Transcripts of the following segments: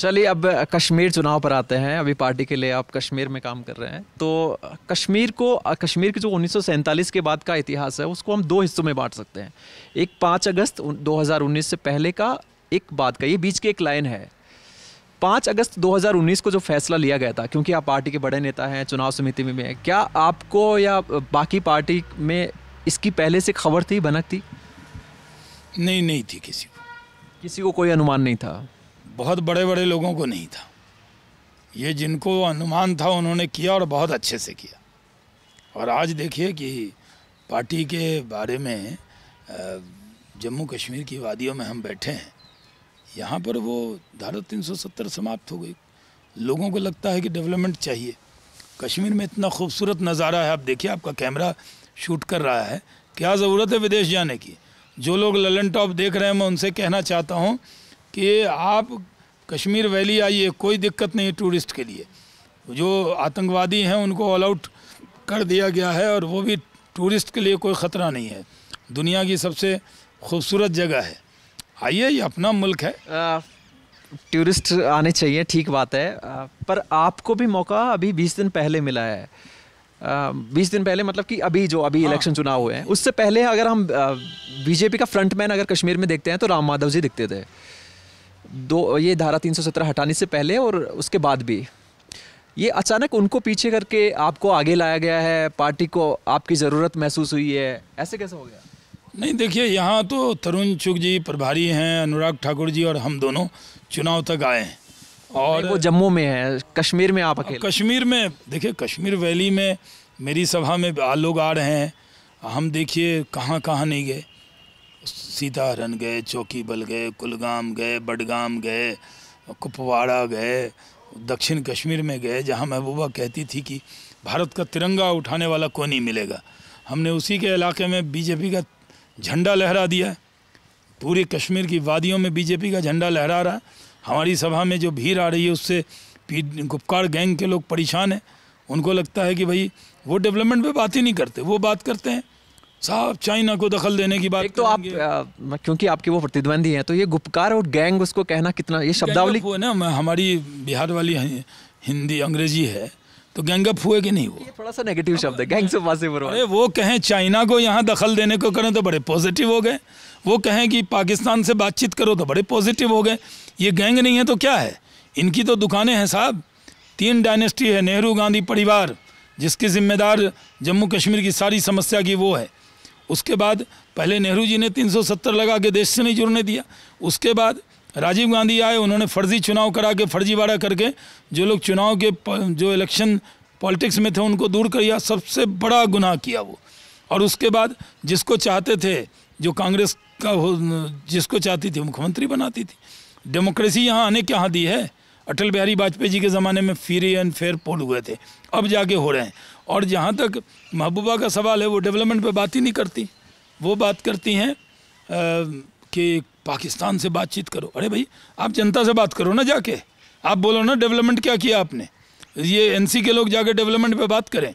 चलिए अब कश्मीर चुनाव पर आते हैं अभी पार्टी के लिए आप कश्मीर में काम कर रहे हैं तो कश्मीर को कश्मीर की जो उन्नीस के बाद का इतिहास है उसको हम दो हिस्सों में बांट सकते हैं एक पाँच अगस्त दो से पहले का एक बात का ये बीच की एक लाइन है पाँच अगस्त 2019 को जो फैसला लिया गया था क्योंकि आप पार्टी के बड़े नेता हैं चुनाव समिति में भी हैं क्या आपको या बाकी पार्टी में इसकी पहले से खबर थी बनक थी नहीं नहीं थी किसी को किसी को कोई अनुमान नहीं था बहुत बड़े बड़े लोगों को नहीं था ये जिनको अनुमान था उन्होंने किया और बहुत अच्छे से किया और आज देखिए कि पार्टी के बारे में जम्मू कश्मीर की वादियों में हम बैठे हैं यहाँ पर वो धारा 370 समाप्त हो गई लोगों को लगता है कि डेवलपमेंट चाहिए कश्मीर में इतना खूबसूरत नज़ारा है आप देखिए आपका कैमरा शूट कर रहा है क्या ज़रूरत है विदेश जाने की जो लोग ललन टॉप देख रहे हैं मैं उनसे कहना चाहता हूँ कि आप कश्मीर वैली आइए कोई दिक्कत नहीं टूरिस्ट के लिए जो आतंकवादी हैं उनको ऑल आउट कर दिया गया है और वो भी टूरिस्ट के लिए कोई ख़तरा नहीं है दुनिया की सबसे खूबसूरत जगह है आइए ये अपना मुल्क है टूरिस्ट आने चाहिए ठीक बात है पर आपको भी मौका अभी बीस दिन पहले मिला है बीस दिन पहले मतलब कि अभी जो अभी हाँ। इलेक्शन हाँ। चुनाव हुए हैं उससे पहले अगर हम बीजेपी का फ्रंटमैन अगर कश्मीर में देखते हैं तो राम माधव जी दिखते थे दो ये धारा 317 हटाने से पहले और उसके बाद भी ये अचानक उनको पीछे करके आपको आगे लाया गया है पार्टी को आपकी ज़रूरत महसूस हुई है ऐसे कैसे हो गया नहीं देखिए यहाँ तो तरुण चुग जी प्रभारी हैं अनुराग ठाकुर जी और हम दोनों चुनाव तक आए हैं और वो जम्मू में है कश्मीर में आप अकेले कश्मीर में देखिए कश्मीर वैली में मेरी सभा में लोग आ रहे हैं हम देखिए कहाँ कहाँ नहीं गए सीताहरन गए चौकीबल गए कुलगाम गए बडगाम गए कुपवाड़ा गए दक्षिण कश्मीर में गए जहाँ महबूबा कहती थी कि भारत का तिरंगा उठाने वाला कौन ही मिलेगा हमने उसी के इलाके में बीजेपी का झंडा लहरा दिया पूरी कश्मीर की वादियों में बीजेपी का झंडा लहरा रहा हमारी सभा में जो भीड़ आ रही है उससे गुप्कार गैंग के लोग परेशान हैं उनको लगता है कि भाई वो डेवलपमेंट पे बात ही नहीं करते वो बात करते हैं साहब चाइना को दखल देने की बात एक तो आप क्योंकि आपके वो प्रतिद्वंदी हैं तो ये गुपकार और गैंग उसको कहना कितना ये शब्दावली हुए ना हमारी बिहार वाली हिंदी अंग्रेजी है तो गैंग अप हुए कि नहीं वो थोड़ा सा नेगेटिव शब्द है गैंग से पास अरे वो कहें चाइना को यहाँ दखल देने को करें तो बड़े पॉजिटिव हो गए वो कहें कि पाकिस्तान से बातचीत करो तो बड़े पॉजिटिव हो गए ये गैंग नहीं है तो क्या है इनकी तो दुकानें हैं साहब तीन डायनेस्टी है नेहरू गांधी परिवार जिसके जिम्मेदार जम्मू कश्मीर की सारी समस्या की वो है उसके बाद पहले नेहरू जी ने 370 लगा के देश से नहीं जुड़ने दिया उसके बाद राजीव गांधी आए उन्होंने फर्जी चुनाव करा के फर्जीवाड़ा करके जो लोग चुनाव के जो इलेक्शन पॉलिटिक्स में थे उनको दूर किया सबसे बड़ा गुनाह किया वो और उसके बाद जिसको चाहते थे जो कांग्रेस का जिसको चाहती थी मुख्यमंत्री बनाती थी डेमोक्रेसी यहाँ आने के यहाँ दी है अटल बिहारी वाजपेयी जी के ज़माने में फ्री एंड फेयर पोल हुए थे अब जाके हो रहे हैं और जहाँ तक महबूबा का सवाल है वो डेवलपमेंट पे बात ही नहीं करती वो बात करती हैं कि पाकिस्तान से बातचीत करो अरे भाई आप जनता से बात करो ना जाके आप बोलो ना डेवलपमेंट क्या किया आपने ये एनसी के लोग जाके डेवलपमेंट पे बात करें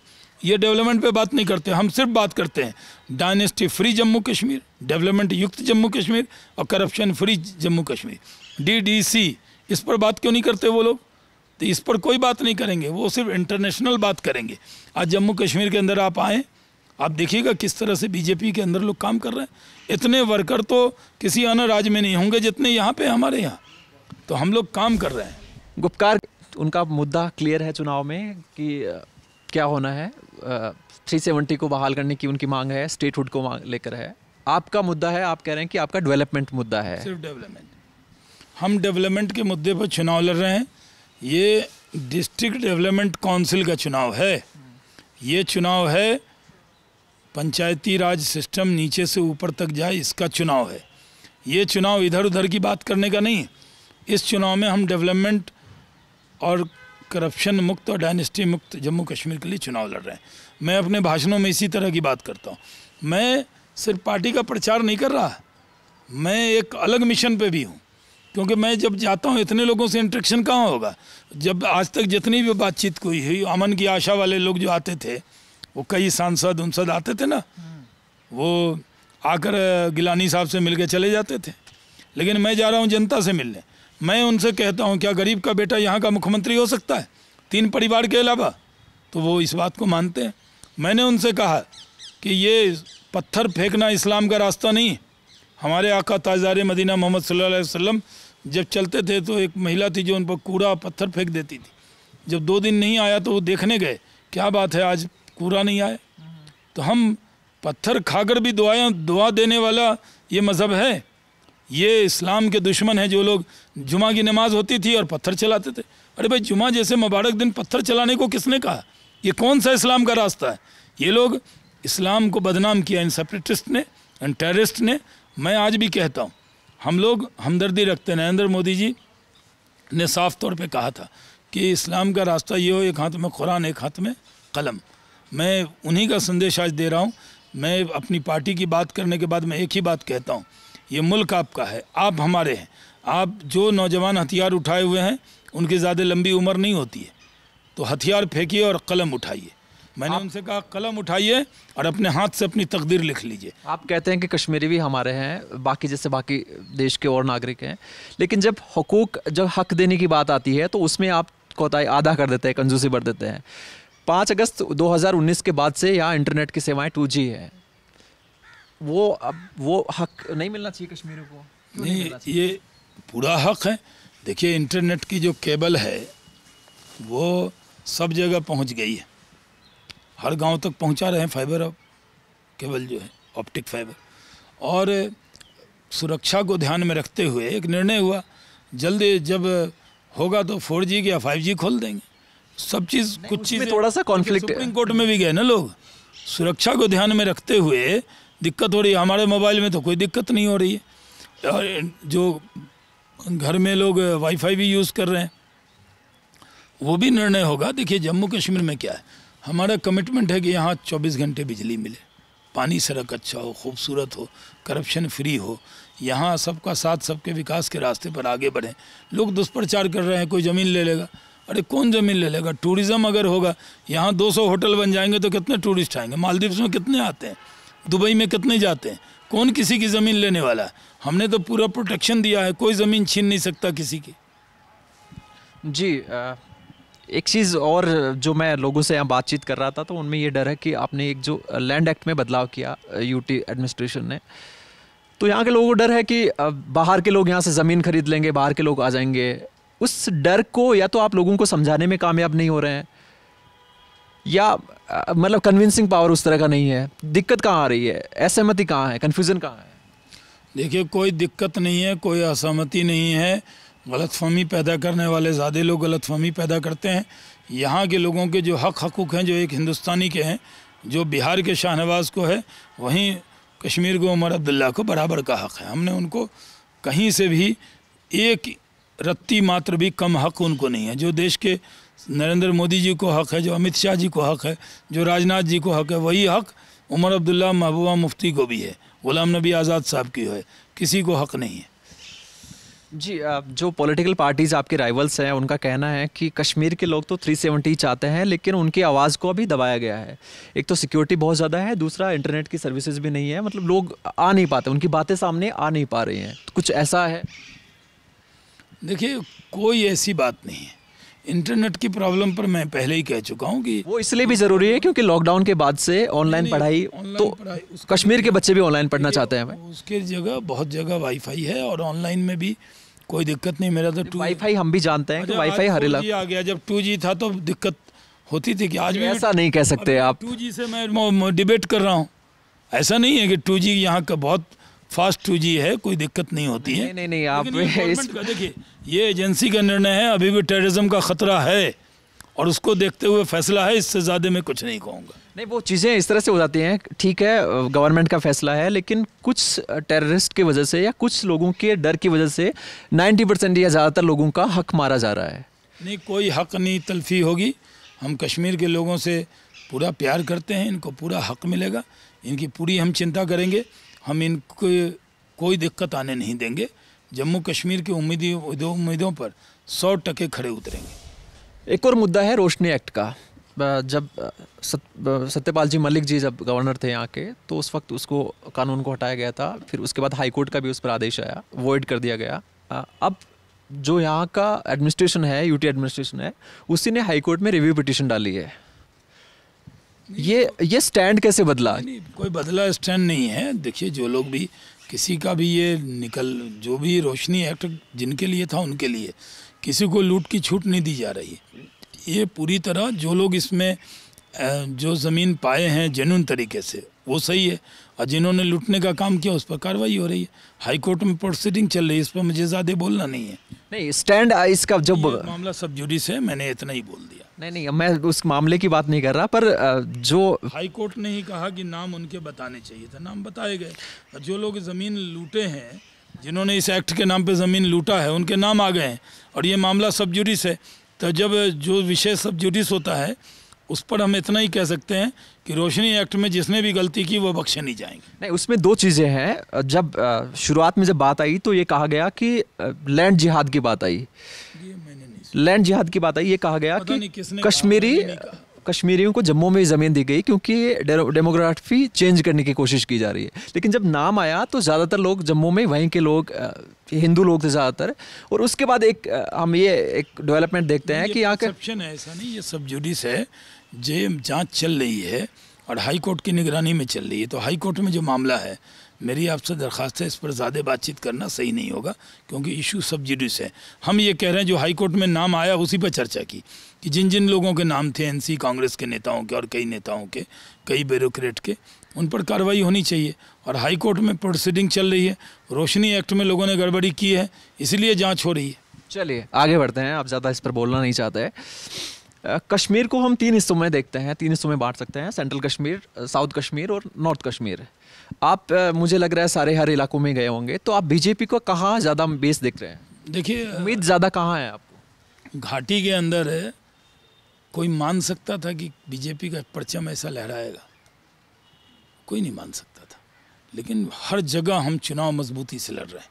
ये डेवलपमेंट पे बात नहीं करते हम सिर्फ बात करते हैं dynasty free Jammu Kashmir development युक्त जम्मू कश्मीर और corruption free Jammu Kashmir DDC इस पर बात क्यों नहीं करते वो लोग तो इस पर कोई बात नहीं करेंगे वो सिर्फ इंटरनेशनल बात करेंगे आज जम्मू कश्मीर के अंदर आप आएँ आप देखिएगा किस तरह से बीजेपी के अंदर लोग काम कर रहे हैं इतने वर्कर तो किसी अन्य राज्य में नहीं होंगे जितने यहाँ पे हमारे यहाँ तो हम लोग काम कर रहे हैं गुप्कार उनका मुद्दा क्लियर है चुनाव में कि क्या होना है थ्री सेवेंटी को बहाल करने की उनकी मांग है स्टेटहुड को मांग लेकर है आपका मुद्दा है आप कह रहे हैं कि आपका डेवलपमेंट मुद्दा है सिर्फ डेवलपमेंट हम डेवलपमेंट के मुद्दे पर चुनाव लड़ रहे हैं ये डिस्ट्रिक्ट डेवलपमेंट काउंसिल का चुनाव है ये चुनाव है पंचायती राज सिस्टम नीचे से ऊपर तक जाए इसका चुनाव है ये चुनाव इधर उधर की बात करने का नहीं इस चुनाव में हम डेवलपमेंट और करप्शन मुक्त और डायनेस्टी मुक्त जम्मू कश्मीर के लिए चुनाव लड़ रहे हैं मैं अपने भाषणों में इसी तरह की बात करता हूँ मैं सिर्फ पार्टी का प्रचार नहीं कर रहा मैं एक अलग मिशन पर भी हूँ क्योंकि मैं जब जाता हूँ इतने लोगों से इंट्रेक्शन कहाँ होगा जब आज तक जितनी भी बातचीत कोई हुई अमन की आशा वाले लोग जो आते थे वो कई सांसद उनसद आते थे ना वो आकर गिलानी साहब से मिल के चले जाते थे लेकिन मैं जा रहा हूँ जनता से मिलने मैं उनसे कहता हूँ क्या गरीब का बेटा यहाँ का मुख्यमंत्री हो सकता है तीन परिवार के अलावा तो वो इस बात को मानते हैं मैंने उनसे कहा कि ये पत्थर फेंकना इस्लाम का रास्ता नहीं हमारे आका ताजार मदीना मोहम्मद सल्लल्लाहु अलैहि वसल्लम जब चलते थे तो एक महिला थी जो उन पर कूड़ा पत्थर फेंक देती थी जब दो दिन नहीं आया तो वो देखने गए क्या बात है आज कूड़ा नहीं आया तो हम पत्थर खाकर भी दुआएं दुआ देने वाला ये मज़हब है ये इस्लाम के दुश्मन हैं जो लोग जुमा की नमाज होती थी और पत्थर चलाते थे अरे भाई जुमा जैसे मुबारक दिन पत्थर चलाने को किसने कहा ये कौन सा इस्लाम का रास्ता है ये लोग इस्लाम को बदनाम किया इन सेपरेटिस्ट ने इन टेररिस्ट ने मैं आज भी कहता हूँ हम लोग हमदर्दी रखते हैं नरेंद्र मोदी जी ने साफ तौर पे कहा था कि इस्लाम का रास्ता ये हो एक हाथ में कुरान एक हाथ में कलम मैं उन्हीं का संदेश आज दे रहा हूँ मैं अपनी पार्टी की बात करने के बाद मैं एक ही बात कहता हूँ ये मुल्क आपका है आप हमारे हैं आप जो नौजवान हथियार उठाए हुए हैं उनकी ज़्यादा लंबी उम्र नहीं होती है तो हथियार फेंकिए और कलम उठाइए मैंने उनसे कहा कलम उठाइए और अपने हाथ से अपनी तकदीर लिख लीजिए आप कहते हैं कि कश्मीरी भी हमारे हैं बाकी जैसे बाकी देश के और नागरिक हैं लेकिन जब हकूक जब हक देने की बात आती है तो उसमें आप कोताही आधा कर देते हैं कंजूसी बढ़ देते हैं पाँच अगस्त 2019 के बाद से यहाँ इंटरनेट की सेवाएं टू जी है वो अब वो हक नहीं मिलना चाहिए कश्मीरों को नहीं, नहीं ये पूरा हक है देखिए इंटरनेट की जो केबल है वो सब जगह पहुंच गई है हर गांव तक पहुंचा रहे हैं फाइबर अब केवल जो है ऑप्टिक फाइबर और सुरक्षा को ध्यान में रखते हुए एक निर्णय हुआ जल्दी जब होगा तो फोर जी या फाइव जी खोल देंगे सब चीज़ कुछ चीज़ थोड़ा सा कॉन्फ्लिक्ट सुप्रीम कोर्ट में भी गए ना लोग सुरक्षा को ध्यान में रखते हुए दिक्कत हो रही है हमारे मोबाइल में तो कोई दिक्कत नहीं हो रही है और जो घर में लोग वाईफाई भी यूज़ कर रहे हैं वो भी निर्णय होगा देखिए जम्मू कश्मीर में क्या है हमारा कमिटमेंट है कि यहाँ 24 घंटे बिजली मिले पानी सड़क अच्छा हो खूबसूरत हो करप्शन फ्री हो यहाँ सबका साथ सबके विकास के रास्ते पर आगे बढ़ें लोग दुष्प्रचार कर रहे हैं कोई ज़मीन ले लेगा अरे कौन ज़मीन ले लेगा टूरिज़्म अगर होगा यहाँ 200 होटल बन जाएंगे तो कितने टूरिस्ट आएंगे मालदीव्स में कितने आते हैं दुबई में कितने जाते हैं कौन किसी की ज़मीन लेने वाला है हमने तो पूरा प्रोटेक्शन दिया है कोई ज़मीन छीन नहीं सकता किसी की जी आ... एक चीज़ और जो मैं लोगों से यहाँ बातचीत कर रहा था तो उनमें ये डर है कि आपने एक जो लैंड एक्ट में बदलाव किया यूटी एडमिनिस्ट्रेशन ने तो यहाँ के लोगों को डर है कि बाहर के लोग यहाँ से ज़मीन खरीद लेंगे बाहर के लोग आ जाएंगे उस डर को या तो आप लोगों को समझाने में कामयाब नहीं हो रहे हैं या मतलब कन्विंसिंग पावर उस तरह का नहीं है दिक्कत कहाँ आ रही है असहमति कहाँ है कन्फ्यूज़न कहाँ है देखिए कोई दिक्कत नहीं है कोई असहमति नहीं है गलत फहमी पैदा करने वाले ज़्यादा लोग गलत फहमी पैदा करते हैं यहाँ के लोगों के जो हक हकूक़ हैं जो एक हिंदुस्तानी के हैं जो बिहार के शाहनवाज को है वहीं कश्मीर को उमर अब्दुल्ला को बराबर का हक़ है हमने उनको कहीं से भी एक रत्ती मात्र भी कम हक उनको नहीं है जो देश के नरेंद्र मोदी जी को हक़ है जो अमित शाह जी को हक़ है जो राजनाथ जी को हक़ है वही हक़ उमर अब्दुल्ला महबूबा मुफ्ती को भी है ग़ुलाम नबी आज़ाद साहब की है किसी को हक़ नहीं है जी जो पॉलिटिकल पार्टीज आपके राइवल्स हैं उनका कहना है कि कश्मीर के लोग तो 370 चाहते हैं लेकिन उनकी आवाज़ को अभी दबाया गया है एक तो सिक्योरिटी बहुत ज़्यादा है दूसरा इंटरनेट की सर्विसेज भी नहीं है मतलब लोग आ नहीं पाते उनकी बातें सामने आ नहीं पा रही हैं तो कुछ ऐसा है देखिए कोई ऐसी बात नहीं है इंटरनेट की प्रॉब्लम पर मैं पहले ही कह चुका हूँ कि वो इसलिए भी ज़रूरी है क्योंकि लॉकडाउन के बाद से ऑनलाइन पढ़ाई तो पढ़ाई कश्मीर के बच्चे भी ऑनलाइन पढ़ना चाहते हैं उसके जगह बहुत जगह वाईफाई है और ऑनलाइन में भी कोई दिक्कत नहीं मेरा तो टू वाईफाई हम भी जानते हैं कि वाईफाई हर इलाके आ गया जब टू जी था तो दिक्कत होती थी कि आज भी ऐसा नहीं कह सकते आप टू जी से मैं डिबेट कर रहा हूँ ऐसा नहीं है कि टू जी यहाँ का बहुत फास्ट टू जी है कोई दिक्कत नहीं होती है नहीं नहीं आप देखिए ये एजेंसी का निर्णय है अभी भी टेररिज्म का खतरा है और उसको देखते हुए फैसला है इससे ज़्यादा मैं कुछ नहीं कहूँगा नहीं वो चीज़ें इस तरह से हो जाती हैं ठीक है गवर्नमेंट का फैसला है लेकिन कुछ टेररिस्ट की वजह से या कुछ लोगों के डर की वजह से 90 परसेंट या ज़्यादातर लोगों का हक मारा जा रहा है नहीं कोई हक नहीं तलफी होगी हम कश्मीर के लोगों से पूरा प्यार करते हैं इनको पूरा हक मिलेगा इनकी पूरी हम चिंता करेंगे हम इनको कोई दिक्कत आने नहीं देंगे जम्मू कश्मीर के उम्मीदी उम्मीदों पर सौ टके खड़े उतरेंगे एक और मुद्दा है रोशनी एक्ट का जब सत्यपाल जी मलिक जी जब गवर्नर थे यहाँ के तो उस वक्त उसको कानून को हटाया गया था फिर उसके बाद हाईकोर्ट का भी उस पर आदेश आया वॉइड कर दिया गया अब जो यहाँ का एडमिनिस्ट्रेशन है यूटी एडमिनिस्ट्रेशन है उसी ने हाईकोर्ट में रिव्यू पिटिशन डाली है ये ये स्टैंड कैसे बदला नहीं, कोई बदला स्टैंड नहीं है देखिए जो लोग भी किसी का भी ये निकल जो भी रोशनी एक्ट तो जिनके लिए था उनके लिए किसी को लूट की छूट नहीं दी जा रही है ये पूरी तरह जो लोग इसमें जो ज़मीन पाए हैं जेनुन तरीके से वो सही है और जिन्होंने लूटने का काम किया उस पर कार्रवाई हो रही है हाई कोर्ट में प्रोसीडिंग चल रही है इस पर मुझे ज़्यादा बोलना नहीं है नहीं स्टैंड इसका जब मामला सब जुडिस है मैंने इतना ही बोल दिया नहीं नहीं मैं उस मामले की बात नहीं कर रहा पर जो हाई कोर्ट ने ही कहा कि नाम उनके बताने चाहिए था नाम बताए गए और जो लोग ज़मीन लूटे हैं जिन्होंने इस एक्ट के नाम पर ज़मीन लूटा है उनके नाम आ गए हैं और ये मामला सब जुडिस है तो जब जो विषय सब जुडिस होता है उस पर हम इतना ही कह सकते हैं कि रोशनी एक्ट में जिसने भी गलती की वो बख्शे नहीं जाएंगे नहीं उसमें दो चीज़ें हैं जब शुरुआत में जब बात आई तो ये कहा गया कि लैंड जिहाद की बात आई लैंड जिहाद की बात आई ये कहा गया कि कश्मीरी कश्मीरियों को जम्मू में ज़मीन दी गई क्योंकि डेमोग्राफी चेंज करने की कोशिश की जा रही है लेकिन जब नाम आया तो ज़्यादातर लोग जम्मू में वहीं के लोग हिंदू लोग थे ज़्यादातर और उसके बाद एक हम ये एक डेवलपमेंट देखते हैं कि यहाँ के है ऐसा नहीं ये सब जुडिस है जे जाँच चल रही है और हाई कोर्ट की निगरानी में चल रही है तो हाई कोर्ट में जो मामला है मेरी आपसे दरख्वास्त है इस पर ज़्यादा बातचीत करना सही नहीं होगा क्योंकि इशू सब जुडिस है हम ये कह रहे हैं जो हाई कोर्ट में नाम आया उसी पर चर्चा की कि जिन जिन लोगों के नाम थे एनसी कांग्रेस के नेताओं के और कई नेताओं के कई ब्यूरोक्रेट के उन पर कार्रवाई होनी चाहिए और हाई कोर्ट में प्रोसीडिंग चल रही है रोशनी एक्ट में लोगों ने गड़बड़ी की है इसीलिए जाँच हो रही है चलिए आगे बढ़ते हैं आप ज़्यादा इस पर बोलना नहीं चाहते हैं कश्मीर को हम तीन हिस्सों में देखते हैं तीन हिस्सों में बांट सकते हैं सेंट्रल कश्मीर साउथ कश्मीर और नॉर्थ कश्मीर आप मुझे लग रहा है सारे हर इलाकों में गए होंगे तो आप बीजेपी को कहाँ ज़्यादा बेस देख रहे हैं देखिए उम्मीद ज़्यादा कहाँ है आपको घाटी के अंदर कोई मान सकता था कि बीजेपी का परचम ऐसा लहराएगा कोई नहीं मान सकता था लेकिन हर जगह हम चुनाव मजबूती से लड़ रहे हैं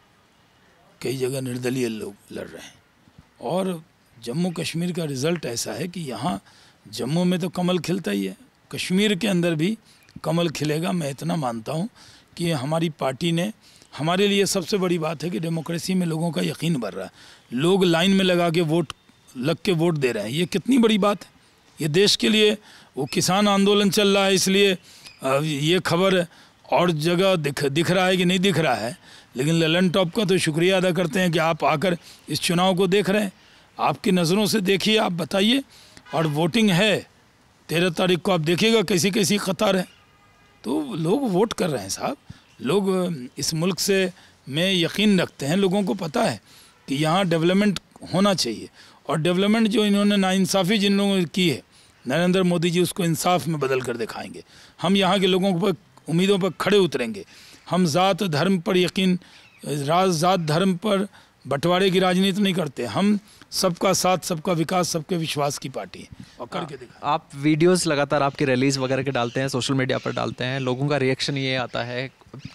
कई जगह निर्दलीय लोग लड़ रहे हैं और जम्मू कश्मीर का रिज़ल्ट ऐसा है कि यहाँ जम्मू में तो कमल खिलता ही है कश्मीर के अंदर भी कमल खिलेगा मैं इतना मानता हूँ कि हमारी पार्टी ने हमारे लिए सबसे बड़ी बात है कि डेमोक्रेसी में लोगों का यकीन बढ़ रहा है लोग लाइन में लगा के वोट लग के वोट दे रहे हैं ये कितनी बड़ी बात है ये देश के लिए वो किसान आंदोलन चल रहा है इसलिए ये खबर और जगह दिख दिख रहा है कि नहीं दिख रहा है लेकिन ललन टॉप का तो शुक्रिया अदा करते हैं कि आप आकर इस चुनाव को देख रहे हैं आपकी नज़रों से देखिए आप बताइए और वोटिंग है तेरह तारीख को आप देखिएगा कैसी कैसी कतार है तो लोग वोट कर रहे हैं साहब लोग इस मुल्क से में यकीन रखते हैं लोगों को पता है कि यहाँ डेवलपमेंट होना चाहिए और डेवलपमेंट जो इन्होंने नाइंसाफ़ी जिन लोगों की है नरेंद्र मोदी जी उसको इंसाफ में बदल कर दिखाएंगे हम यहाँ के लोगों पर उम्मीदों पर खड़े उतरेंगे हम ज़ात धर्म पर यकीन राज ज़ात धर्म पर बंटवारे की राजनीति नहीं करते हम सबका साथ सबका विकास सबके विश्वास की पार्टी है और करके हाँ, दिखा आप वीडियोस लगातार आपकी रिलीज वगैरह के डालते हैं सोशल मीडिया पर डालते हैं लोगों का रिएक्शन ये आता है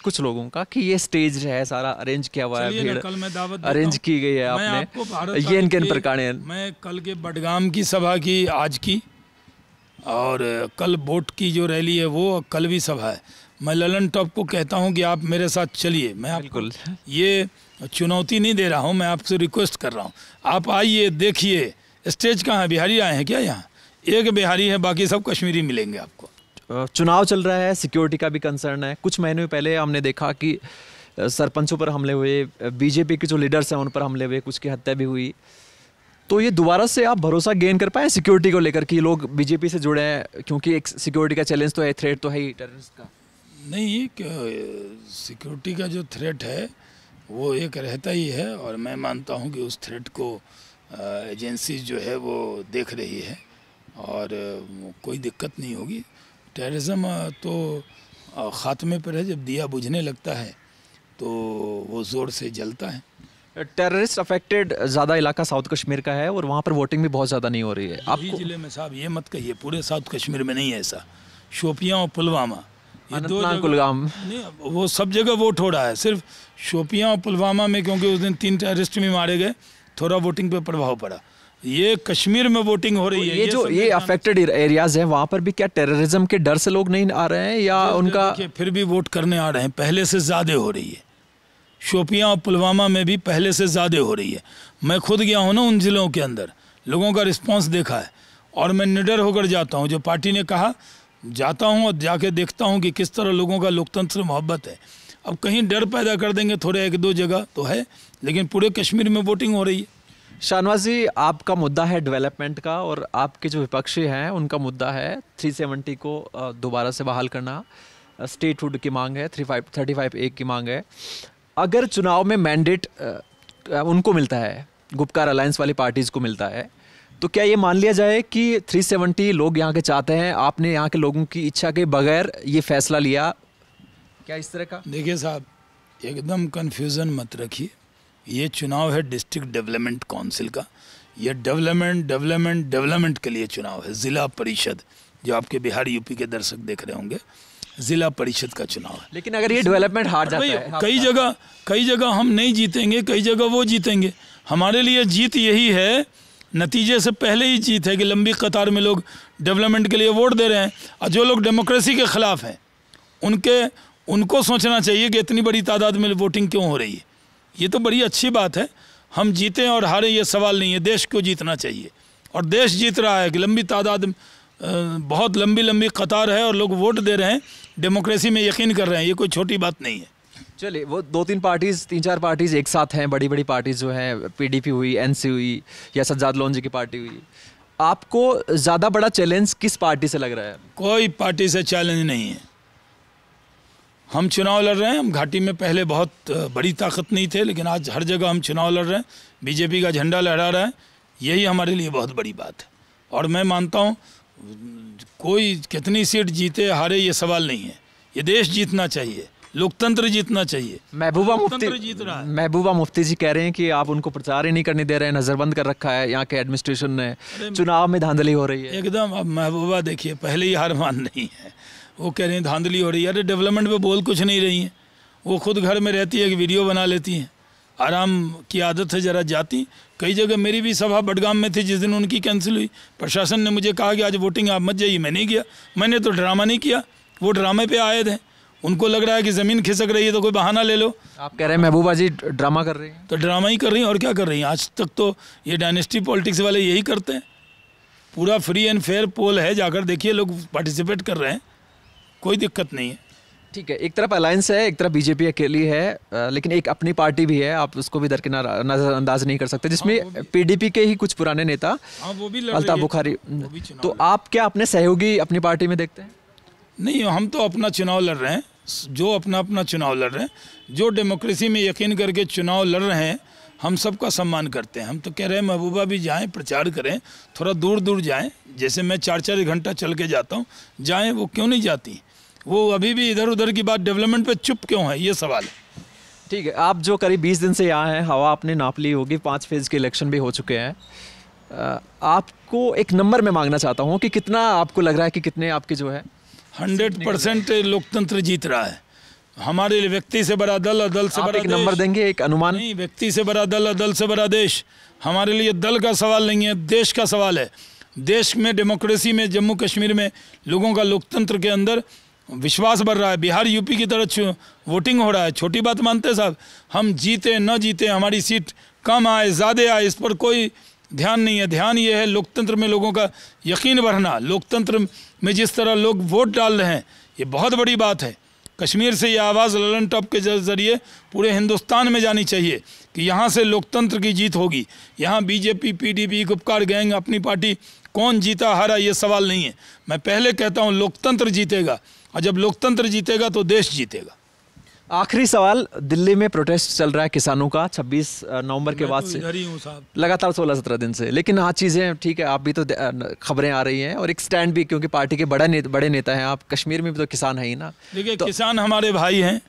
कुछ लोगों का कि ये स्टेज है सारा अरेंज किया हुआ है भीड़ कल मैं दावत अरेंज की गई है आपने ये इनके प्रकार मैं कल के बडगाम की सभा की आज की और कल बोट की जो रैली है वो कल भी सभा है मैं ललन टॉप को कहता हूँ कि आप मेरे साथ चलिए मैं आपको ये चुनौती नहीं दे रहा हूँ मैं आपसे रिक्वेस्ट कर रहा हूँ आप आइए देखिए स्टेज कहाँ है बिहारी आए हैं क्या यहाँ एक बिहारी है बाकी सब कश्मीरी मिलेंगे आपको चुनाव चल रहा है सिक्योरिटी का भी कंसर्न है कुछ महीने पहले हमने देखा कि सरपंचों पर हमले हुए बीजेपी के जो लीडर्स हैं उन पर हमले हुए कुछ की हत्या भी हुई तो ये दोबारा से आप भरोसा गेन कर पाए सिक्योरिटी को लेकर कि लोग बीजेपी से जुड़े हैं क्योंकि एक सिक्योरिटी का चैलेंज तो है थ्रेट तो है ही टेररिस्ट का नहीं सिक्योरिटी का जो थ्रेट है वो एक रहता ही है और मैं मानता हूँ कि उस थ्रेट को एजेंसी जो है वो देख रही है और कोई दिक्कत नहीं होगी टेररिज्म तो ख़ात्मे पर है जब दिया बुझने लगता है तो वो ज़ोर से जलता है टेररिस्ट अफेक्टेड ज़्यादा इलाका साउथ कश्मीर का है और वहाँ पर वोटिंग भी बहुत ज़्यादा नहीं हो रही है आप जिले में साहब ये मत कहिए पूरे साउथ कश्मीर में नहीं है ऐसा शोपियाँ और पुलवामा ये दो कुलगाम नहीं वो सब जगह वोट हो रहा है सिर्फ शोपियाँ और पुलवामा में क्योंकि उस दिन तीन टेररिस्ट भी मारे गए थोड़ा वोटिंग पे प्रभाव पड़ा ये कश्मीर में वोटिंग हो रही है ये, ये जो ये अफेक्टेड एरियाज हैं वहाँ पर भी क्या टेररिज्म के डर से लोग नहीं आ रहे हैं या तो उनका फिर भी वोट करने आ रहे हैं पहले से ज़्यादा हो रही है शोपियाँ और पुलवामा में भी पहले से ज़्यादा हो रही है मैं खुद गया हूँ ना उन ज़िलों के अंदर लोगों का रिस्पॉन्स देखा है और मैं निडर होकर जाता हूँ जो पार्टी ने कहा जाता हूँ और जाके देखता हूँ कि किस तरह लोगों का लोकतंत्र मोहब्बत है अब कहीं डर पैदा कर देंगे थोड़े एक दो जगह तो है लेकिन पूरे कश्मीर में वोटिंग हो रही है शाहनवाज जी आपका मुद्दा है डेवलपमेंट का और आपके जो विपक्षी हैं उनका मुद्दा है 370 को दोबारा से बहाल करना स्टेट हुड की मांग है three five thirty five A की मांग है अगर चुनाव में मैंडेट उनको मिलता है गुपकार अलायंस वाली पार्टीज़ को मिलता है तो क्या ये मान लिया जाए कि 370 लोग यहाँ के चाहते हैं आपने यहाँ के लोगों की इच्छा के बगैर ये फैसला लिया क्या इस तरह का देखिए साहब एकदम कन्फ्यूज़न मत रखिए ये चुनाव है डिस्ट्रिक्ट डेवलपमेंट काउंसिल का ये डेवलपमेंट डेवलपमेंट डेवलपमेंट के लिए चुनाव है ज़िला परिषद जो आपके बिहार यूपी के दर्शक देख रहे होंगे जिला परिषद का चुनाव है लेकिन अगर ये डेवलपमेंट हार जाता है हाँ, कई हाँ। जगह कई जगह हम नहीं जीतेंगे कई जगह वो जीतेंगे हमारे लिए जीत यही है नतीजे से पहले ही जीत है कि लंबी कतार में लोग डेवलपमेंट के लिए वोट दे रहे हैं और जो लोग डेमोक्रेसी के ख़िलाफ़ हैं उनके उनको सोचना चाहिए कि इतनी बड़ी तादाद में वोटिंग क्यों हो रही है ये तो बड़ी अच्छी बात है हम जीतें और हारें ये सवाल नहीं है देश को जीतना चाहिए और देश जीत रहा है कि लंबी तादाद बहुत लंबी लंबी कतार है और लोग वोट दे रहे हैं डेमोक्रेसी में यकीन कर रहे हैं ये कोई छोटी बात नहीं है चलिए वो दो तीन पार्टीज तीन चार पार्टीज एक साथ हैं बड़ी बड़ी पार्टीज जो हैं पीडीपी हुई एनसी हुई या सज्जाद लोन की पार्टी हुई आपको ज़्यादा बड़ा चैलेंज किस पार्टी से लग रहा है कोई पार्टी से चैलेंज नहीं है हम चुनाव लड़ रहे हैं हम घाटी में पहले बहुत बड़ी ताकत नहीं थे लेकिन आज हर जगह हम चुनाव लड़ रहे हैं बीजेपी का झंडा लहरा रहा है यही हमारे लिए बहुत बड़ी बात है और मैं मानता हूँ कोई कितनी सीट जीते हारे ये सवाल नहीं है ये देश जीतना चाहिए लोकतंत्र जीतना चाहिए महबूबा मुफ्ती जीत रहा है महबूबा मुफ्ती जी कह रहे हैं कि आप उनको प्रचार ही नहीं करने दे रहे हैं नज़रबंद कर रखा है यहाँ के एडमिनिस्ट्रेशन ने चुनाव में धांधली हो रही है एकदम अब महबूबा देखिए पहले ही हार मान नहीं है वो कह रहे हैं धांधली हो रही है अरे डेवलपमेंट पे बोल कुछ नहीं रही है वो खुद घर में रहती है कि वीडियो बना लेती हैं आराम की आदत है ज़रा जाती कई जगह मेरी भी सभा बडगाम में थी जिस दिन उनकी कैंसिल हुई प्रशासन ने मुझे कहा कि आज वोटिंग आप मत जाइए मैं नहीं गया मैंने तो ड्रामा नहीं किया वो ड्रामे पे आए थे उनको लग रहा है कि ज़मीन खिसक रही है तो कोई बहाना ले लो आप कह रहे हैं महबूबा जी ड्रामा कर रहे हैं तो ड्रामा ही कर रही हैं और क्या कर रही हैं आज तक तो ये डायनेस्टी पॉलिटिक्स वाले यही करते हैं पूरा फ्री एंड फेयर पोल है जाकर देखिए लोग पार्टिसिपेट कर रहे हैं कोई दिक्कत नहीं है ठीक है एक तरफ अलायंस है एक तरफ बीजेपी अकेली है लेकिन एक अपनी पार्टी भी है आप उसको भी दरकिनार नजरअंदाज नहीं कर सकते जिसमें पीडीपी हाँ, के ही कुछ पुराने नेता हाँ, अल्ताफ बुखारी तो आप क्या अपने सहयोगी अपनी पार्टी में देखते हैं नहीं हम तो अपना चुनाव लड़ रहे हैं जो अपना अपना चुनाव लड़ रहे हैं जो डेमोक्रेसी में यकीन करके चुनाव लड़ रहे हैं हम सबका सम्मान करते हैं हम तो कह रहे हैं महबूबा भी जाएं प्रचार करें थोड़ा दूर दूर जाएं जैसे मैं चार चार घंटा चल के जाता हूं जाएं वो क्यों नहीं जाती वो अभी भी इधर उधर की बात डेवलपमेंट पे चुप क्यों है ये सवाल है ठीक है आप जो करीब बीस दिन से यहाँ हैं हवा आपने नाप ली होगी पाँच फेज के इलेक्शन भी हो चुके हैं आपको एक नंबर में मांगना चाहता हूँ कि कितना आपको लग रहा है कि कितने आपके जो है हंड्रेड परसेंट लोकतंत्र जीत रहा है हमारे लिए व्यक्ति से बड़ा दल और दल से बड़ा एक नंबर देंगे एक अनुमान नहीं व्यक्ति से बड़ा दल और दल से बड़ा देश हमारे लिए दल का सवाल नहीं है देश का सवाल है देश में डेमोक्रेसी में जम्मू कश्मीर में लोगों का लोकतंत्र के अंदर विश्वास बढ़ रहा है बिहार यूपी की तरह वोटिंग हो रहा है छोटी बात मानते साहब हम जीते न जीते हमारी सीट कम आए ज़्यादा आए इस पर कोई ध्यान नहीं है ध्यान ये है लोकतंत्र में लोगों का यकीन बढ़ना लोकतंत्र में जिस तरह लोग वोट डाल रहे हैं ये बहुत बड़ी बात है कश्मीर से ये आवाज़ ललन टॉप के ज़रिए पूरे हिंदुस्तान में जानी चाहिए कि यहाँ से लोकतंत्र की जीत होगी यहाँ BJP PDP Gupkar gang Apni party कौन जीता हारा ये सवाल नहीं है मैं पहले कहता हूँ लोकतंत्र जीतेगा और जब लोकतंत्र जीतेगा तो देश जीतेगा आखिरी सवाल दिल्ली में प्रोटेस्ट चल रहा है किसानों का 26 नवंबर के बाद तो से लगातार 16-17 दिन से लेकिन हाँ चीज़ें ठीक है आप भी तो खबरें आ रही हैं और एक स्टैंड भी क्योंकि पार्टी के बड़ा ने, बड़े नेता हैं आप कश्मीर में भी तो किसान है ही ना देखिए तो, किसान हमारे भाई हैं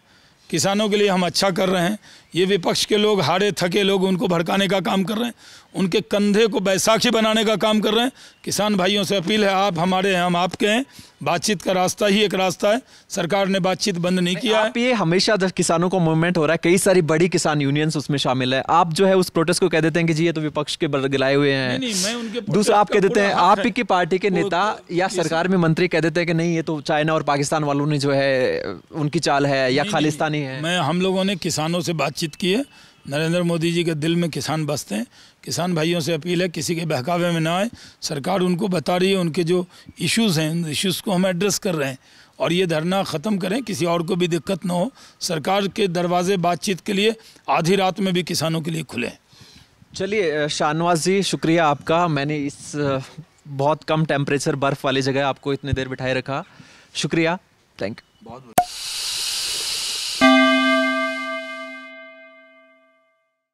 किसानों के लिए हम अच्छा कर रहे हैं ये विपक्ष के लोग हारे थके लोग उनको भड़काने का काम कर रहे हैं उनके कंधे को बैसाखी बनाने का काम कर रहे हैं किसान भाइयों से अपील है आप हमारे हैं हम आपके हैं बातचीत का रास्ता ही एक रास्ता है सरकार ने बातचीत बंद नहीं किया आप ये हमेशा जब किसानों का मूवमेंट हो रहा है कई सारी बड़ी किसान यूनियंस उसमें शामिल है आप जो है उस प्रोटेस्ट को कह देते हैं कि जी ये तो विपक्ष के बल गिलाए हुए हैं दूसरा आप कह देते हैं आप ही की पार्टी के नेता तो या सरकार में मंत्री कह देते हैं कि नहीं ये तो चाइना और पाकिस्तान वालों ने जो है उनकी चाल है या खालिस्तानी है मैं हम लोगों ने किसानों से बातचीत बातचीत की है नरेंद्र मोदी जी के दिल में किसान बसते हैं किसान भाइयों से अपील है किसी के बहकावे में ना आए सरकार उनको बता रही है उनके जो इश्यूज़ हैं उन इशूज़ को हम एड्रेस कर रहे हैं और ये धरना ख़त्म करें किसी और को भी दिक्कत ना हो सरकार के दरवाजे बातचीत के लिए आधी रात में भी किसानों के लिए खुले चलिए शाहनवाज जी शुक्रिया आपका मैंने इस बहुत कम टेम्परेचर बर्फ़ वाली जगह आपको इतनी देर बिठाए रखा शुक्रिया थैंक यू बहुत बहुत